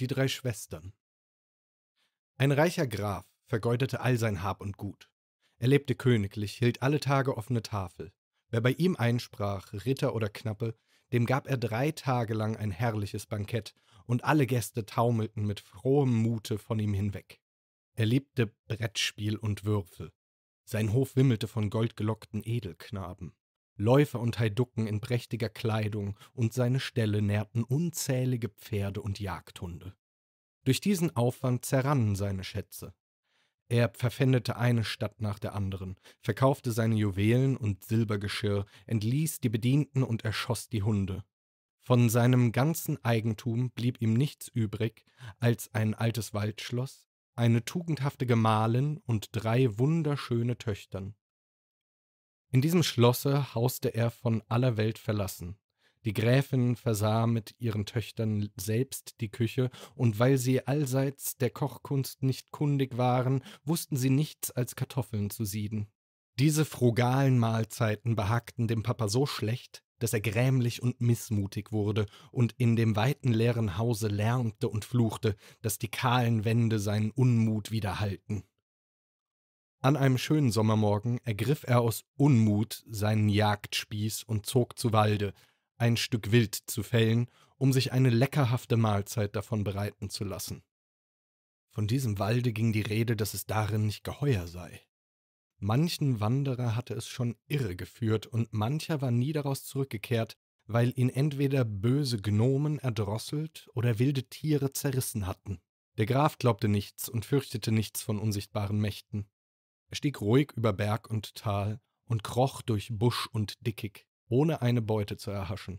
Die drei Schwestern. Ein reicher Graf vergeudete all sein Hab und Gut. Er lebte königlich, hielt alle Tage offene Tafel. Wer bei ihm einsprach, Ritter oder Knappe, dem gab er drei Tage lang ein herrliches Bankett, und alle Gäste taumelten mit frohem Mute von ihm hinweg. Er liebte Brettspiel und Würfel. Sein Hof wimmelte von goldgelockten Edelknaben. Läufer und Heiducken in prächtiger Kleidung und seine Ställe nährten unzählige Pferde und Jagdhunde. Durch diesen Aufwand zerrannen seine Schätze. Er verpfändete eine Stadt nach der anderen, verkaufte seine Juwelen und Silbergeschirr, entließ die Bedienten und erschoss die Hunde. Von seinem ganzen Eigentum blieb ihm nichts übrig als ein altes Waldschloss, eine tugendhafte Gemahlin und drei wunderschöne Töchtern. In diesem Schlosse hauste er von aller Welt verlassen. Die Gräfin versah mit ihren Töchtern selbst die Küche, und weil sie allseits der Kochkunst nicht kundig waren, wussten sie nichts als Kartoffeln zu sieden. Diese frugalen Mahlzeiten behagten dem Papa so schlecht, dass er grämlich und missmutig wurde und in dem weiten leeren Hause lärmte und fluchte, dass die kahlen Wände seinen Unmut widerhallten. An einem schönen Sommermorgen ergriff er aus Unmut seinen Jagdspieß und zog zu Walde, ein Stück Wild zu fällen, um sich eine leckerhafte Mahlzeit davon bereiten zu lassen. Von diesem Walde ging die Rede, dass es darin nicht geheuer sei. Manchen Wanderer hatte es schon irre geführt, und mancher war nie daraus zurückgekehrt, weil ihn entweder böse Gnomen erdrosselt oder wilde Tiere zerrissen hatten. Der Graf glaubte nichts und fürchtete nichts von unsichtbaren Mächten. Er stieg ruhig über Berg und Tal und kroch durch Busch und Dickig, ohne eine Beute zu erhaschen.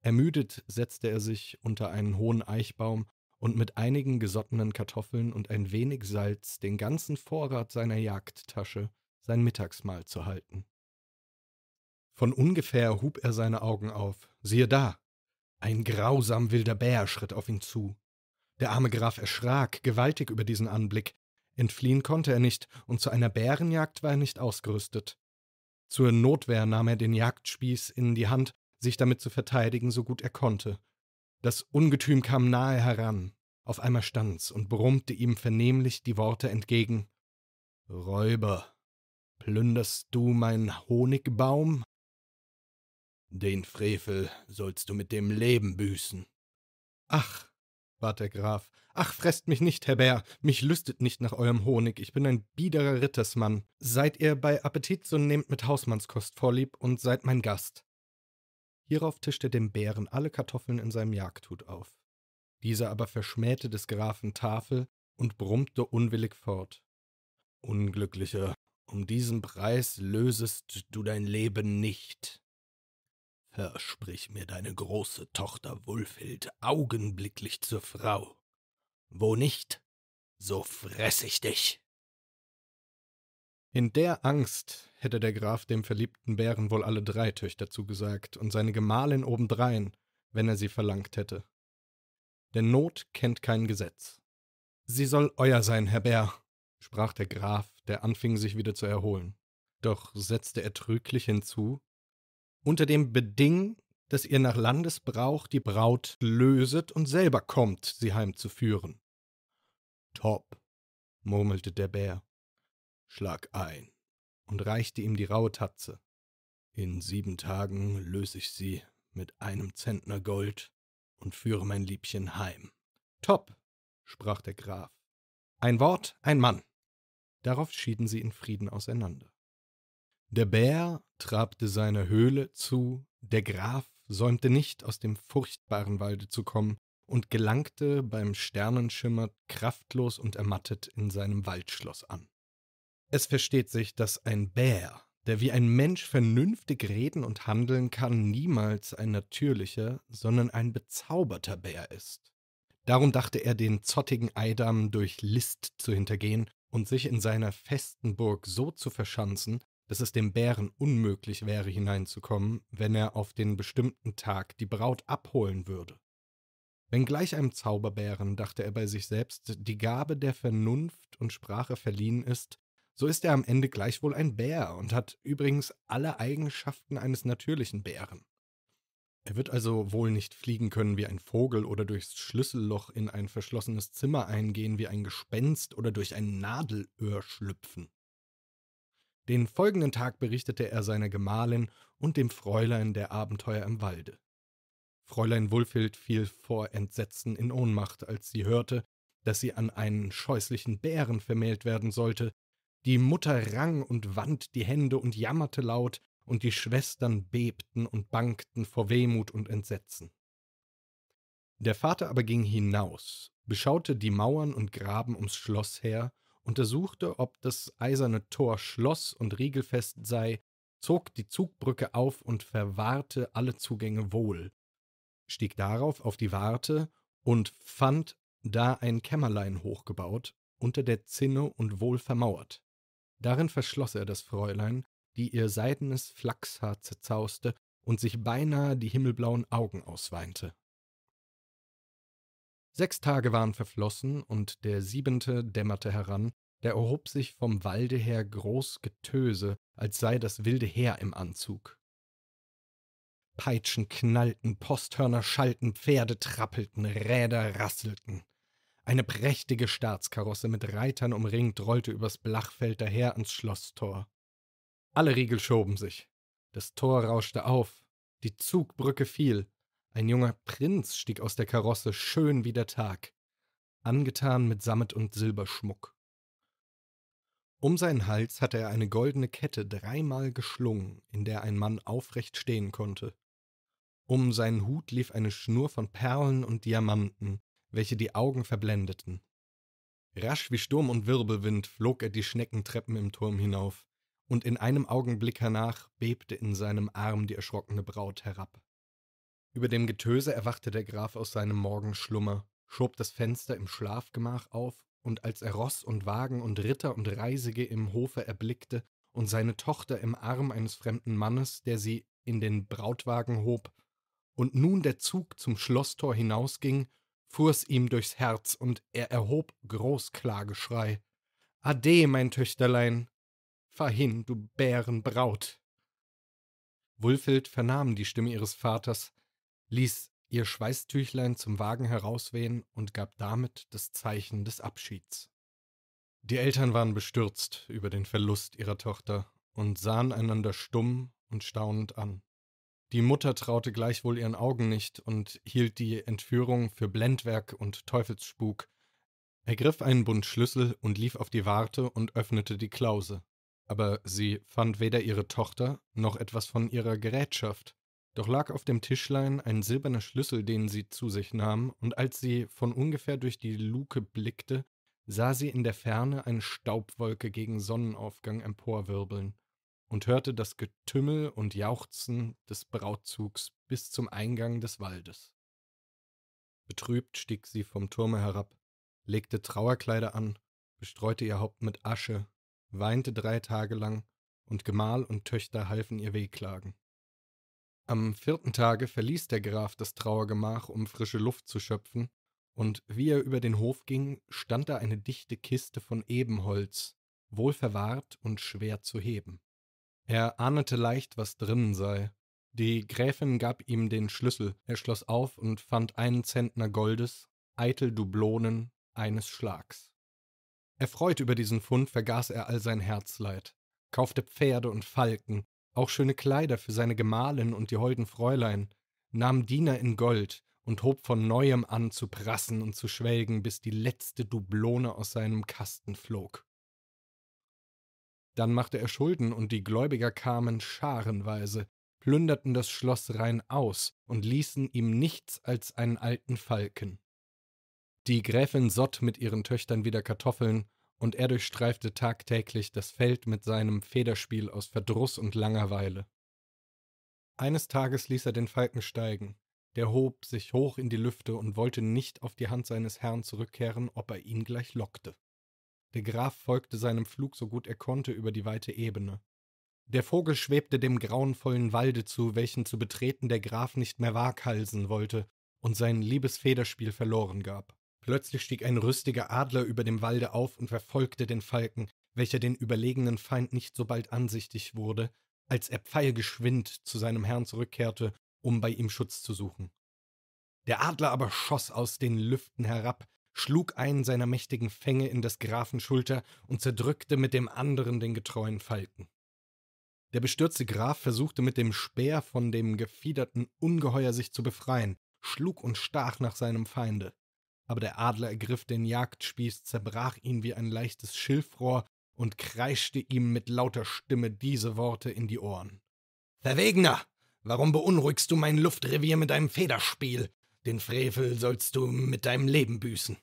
Ermüdet setzte er sich unter einen hohen Eichbaum und mit einigen gesottenen Kartoffeln und ein wenig Salz den ganzen Vorrat seiner Jagdtasche sein Mittagsmahl zu halten. Von ungefähr hub er seine Augen auf. Siehe da! Ein grausam wilder Bär schritt auf ihn zu. Der arme Graf erschrak gewaltig über diesen Anblick, Entfliehen konnte er nicht, und zu einer Bärenjagd war er nicht ausgerüstet. Zur Notwehr nahm er den Jagdspieß in die Hand, sich damit zu verteidigen, so gut er konnte. Das Ungetüm kam nahe heran. Auf einmal stand's und brummte ihm vernehmlich die Worte entgegen. Räuber, plünderst du meinen Honigbaum? Den Frevel sollst du mit dem Leben büßen. Ach, bat der Graf. Ach, fresst mich nicht, Herr Bär, mich lüstet nicht nach eurem Honig, ich bin ein biederer Rittersmann. Seid ihr bei Appetit, so nehmt mit Hausmannskost vorlieb und seid mein Gast. Hierauf tischte dem Bären alle Kartoffeln in seinem Jagdhut auf. Dieser aber verschmähte des Grafen Tafel und brummte unwillig fort. Unglücklicher, um diesen Preis lösest du dein Leben nicht. Herr, sprich mir deine große Tochter Wulfhild augenblicklich zur Frau. Wo nicht, so fress ich dich. In der Angst hätte der Graf dem verliebten Bären wohl alle drei Töchter zugesagt und seine Gemahlin obendrein, wenn er sie verlangt hätte. Denn Not kennt kein Gesetz. Sie soll euer sein, Herr Bär, sprach der Graf, der anfing sich wieder zu erholen. Doch setzte er trüglich hinzu, unter dem Beding, dass ihr nach Landesbrauch die Braut löset und selber kommt, sie heimzuführen. Top, murmelte der Bär. Schlag ein und reichte ihm die raue Tatze. In sieben Tagen löse ich sie mit einem Zentner Gold und führe mein Liebchen heim. Top, sprach der Graf. Ein Wort, ein Mann. Darauf schieden sie in Frieden auseinander der bär trabte seiner höhle zu der graf säumte nicht aus dem furchtbaren walde zu kommen und gelangte beim sternenschimmer kraftlos und ermattet in seinem Waldschloss an es versteht sich daß ein bär der wie ein mensch vernünftig reden und handeln kann niemals ein natürlicher sondern ein bezauberter bär ist darum dachte er den zottigen eidam durch list zu hintergehen und sich in seiner festen burg so zu verschanzen dass es dem Bären unmöglich wäre, hineinzukommen, wenn er auf den bestimmten Tag die Braut abholen würde. Wenn gleich einem Zauberbären, dachte er bei sich selbst, die Gabe der Vernunft und Sprache verliehen ist, so ist er am Ende gleichwohl ein Bär und hat übrigens alle Eigenschaften eines natürlichen Bären. Er wird also wohl nicht fliegen können wie ein Vogel oder durchs Schlüsselloch in ein verschlossenes Zimmer eingehen wie ein Gespenst oder durch ein Nadelöhr schlüpfen. Den folgenden Tag berichtete er seiner Gemahlin und dem Fräulein der Abenteuer im Walde. Fräulein Wulfild fiel vor Entsetzen in Ohnmacht, als sie hörte, dass sie an einen scheußlichen Bären vermählt werden sollte. Die Mutter rang und wand die Hände und jammerte laut, und die Schwestern bebten und bangten vor Wehmut und Entsetzen. Der Vater aber ging hinaus, beschaute die Mauern und Graben ums Schloss her untersuchte, ob das eiserne Tor schloss und riegelfest sei, zog die Zugbrücke auf und verwahrte alle Zugänge wohl, stieg darauf auf die Warte und fand da ein Kämmerlein hochgebaut, unter der Zinne und wohl vermauert. Darin verschloss er das Fräulein, die ihr seidenes Flachshaar zerzauste und sich beinahe die himmelblauen Augen ausweinte. Sechs Tage waren verflossen, und der siebente dämmerte heran, da erhob sich vom Walde her groß Getöse, als sei das wilde Heer im Anzug. Peitschen knallten, Posthörner schallten, Pferde trappelten, Räder rasselten. Eine prächtige Staatskarosse mit Reitern umringt rollte übers Blachfeld daher ans Schlosstor. Alle Riegel schoben sich. Das Tor rauschte auf, die Zugbrücke fiel, ein junger Prinz stieg aus der Karosse, schön wie der Tag, angetan mit Sammet und Silberschmuck. Um seinen Hals hatte er eine goldene Kette dreimal geschlungen, in der ein Mann aufrecht stehen konnte. Um seinen Hut lief eine Schnur von Perlen und Diamanten, welche die Augen verblendeten. Rasch wie Sturm und Wirbelwind flog er die Schneckentreppen im Turm hinauf, und in einem Augenblick hernach bebte in seinem Arm die erschrockene Braut herab. Über dem Getöse erwachte der Graf aus seinem Morgenschlummer, schob das Fenster im Schlafgemach auf, und als er Ross und Wagen und Ritter und Reisige im Hofe erblickte und seine Tochter im Arm eines fremden Mannes, der sie in den Brautwagen hob, und nun der Zug zum Schlosstor hinausging, fuhr's ihm durchs Herz, und er erhob groß Klageschrei. Ade, mein Töchterlein, fahr hin, du Bärenbraut. Wulfeld vernahm die Stimme ihres Vaters, ließ ihr Schweißtüchlein zum Wagen herauswehen und gab damit das Zeichen des Abschieds. Die Eltern waren bestürzt über den Verlust ihrer Tochter und sahen einander stumm und staunend an. Die Mutter traute gleichwohl ihren Augen nicht und hielt die Entführung für Blendwerk und Teufelsspuk, ergriff einen Bund Schlüssel und lief auf die Warte und öffnete die Klause. Aber sie fand weder ihre Tochter noch etwas von ihrer Gerätschaft, doch lag auf dem Tischlein ein silberner Schlüssel, den sie zu sich nahm, und als sie von ungefähr durch die Luke blickte, sah sie in der Ferne eine Staubwolke gegen Sonnenaufgang emporwirbeln und hörte das Getümmel und Jauchzen des Brautzugs bis zum Eingang des Waldes. Betrübt stieg sie vom Turme herab, legte Trauerkleider an, bestreute ihr Haupt mit Asche, weinte drei Tage lang, und Gemahl und Töchter halfen ihr wehklagen. Am vierten Tage verließ der Graf das Trauergemach, um frische Luft zu schöpfen, und wie er über den Hof ging, stand da eine dichte Kiste von Ebenholz, wohl verwahrt und schwer zu heben. Er ahnete leicht, was drinnen sei. Die Gräfin gab ihm den Schlüssel, er schloss auf und fand einen Zentner Goldes, eitel Dublonen eines Schlags. Erfreut über diesen Fund vergaß er all sein Herzleid, kaufte Pferde und Falken, auch schöne Kleider für seine Gemahlin und die holden Fräulein, nahm Diener in Gold und hob von neuem an zu prassen und zu schwelgen, bis die letzte Dublone aus seinem Kasten flog. Dann machte er Schulden, und die Gläubiger kamen scharenweise, plünderten das Schloss rein aus und ließen ihm nichts als einen alten Falken. Die Gräfin Sott mit ihren Töchtern wieder Kartoffeln und er durchstreifte tagtäglich das Feld mit seinem Federspiel aus Verdruss und Langerweile. Eines Tages ließ er den Falken steigen, der hob sich hoch in die Lüfte und wollte nicht auf die Hand seines Herrn zurückkehren, ob er ihn gleich lockte. Der Graf folgte seinem Flug so gut er konnte über die weite Ebene. Der Vogel schwebte dem grauenvollen Walde zu, welchen zu betreten der Graf nicht mehr waghalsen wollte und sein liebes Federspiel verloren gab. Plötzlich stieg ein rüstiger Adler über dem Walde auf und verfolgte den Falken, welcher den überlegenen Feind nicht so bald ansichtig wurde, als er pfeilgeschwind zu seinem Herrn zurückkehrte, um bei ihm Schutz zu suchen. Der Adler aber schoss aus den Lüften herab, schlug einen seiner mächtigen Fänge in des Grafen Schulter und zerdrückte mit dem anderen den getreuen Falken. Der bestürzte Graf versuchte mit dem Speer von dem gefiederten Ungeheuer sich zu befreien, schlug und stach nach seinem Feinde aber der Adler ergriff den Jagdspieß, zerbrach ihn wie ein leichtes Schilfrohr und kreischte ihm mit lauter Stimme diese Worte in die Ohren. Verwegener, warum beunruhigst du mein Luftrevier mit deinem Federspiel? Den Frevel sollst du mit deinem Leben büßen.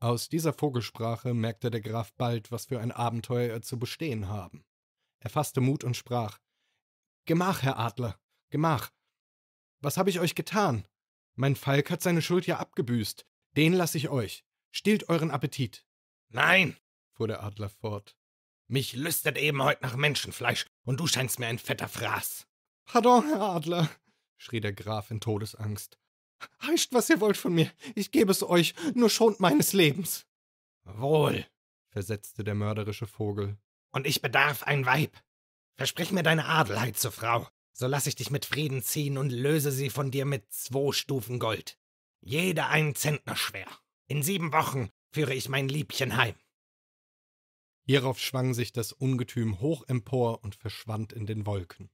Aus dieser Vogelsprache merkte der Graf bald, was für ein Abenteuer er zu bestehen haben. Er fasste Mut und sprach Gemach, Herr Adler, gemach. Was habe ich euch getan? Mein Falk hat seine Schuld ja abgebüßt. Den lasse ich euch. Stillt euren Appetit. Nein, fuhr der Adler fort. Mich lüstet eben heute nach Menschenfleisch, und du scheinst mir ein fetter Fraß. Pardon, Herr Adler, schrie der Graf in Todesangst. Heischt, was ihr wollt von mir. Ich gebe es euch, nur schont meines Lebens. Wohl, versetzte der mörderische Vogel. Und ich bedarf ein Weib. Versprich mir deine Adelheit zur Frau, so lass ich dich mit Frieden ziehen und löse sie von dir mit zwei Stufen Gold. Jeder einen Zentner schwer. In sieben Wochen führe ich mein Liebchen heim. Hierauf schwang sich das Ungetüm hoch empor und verschwand in den Wolken.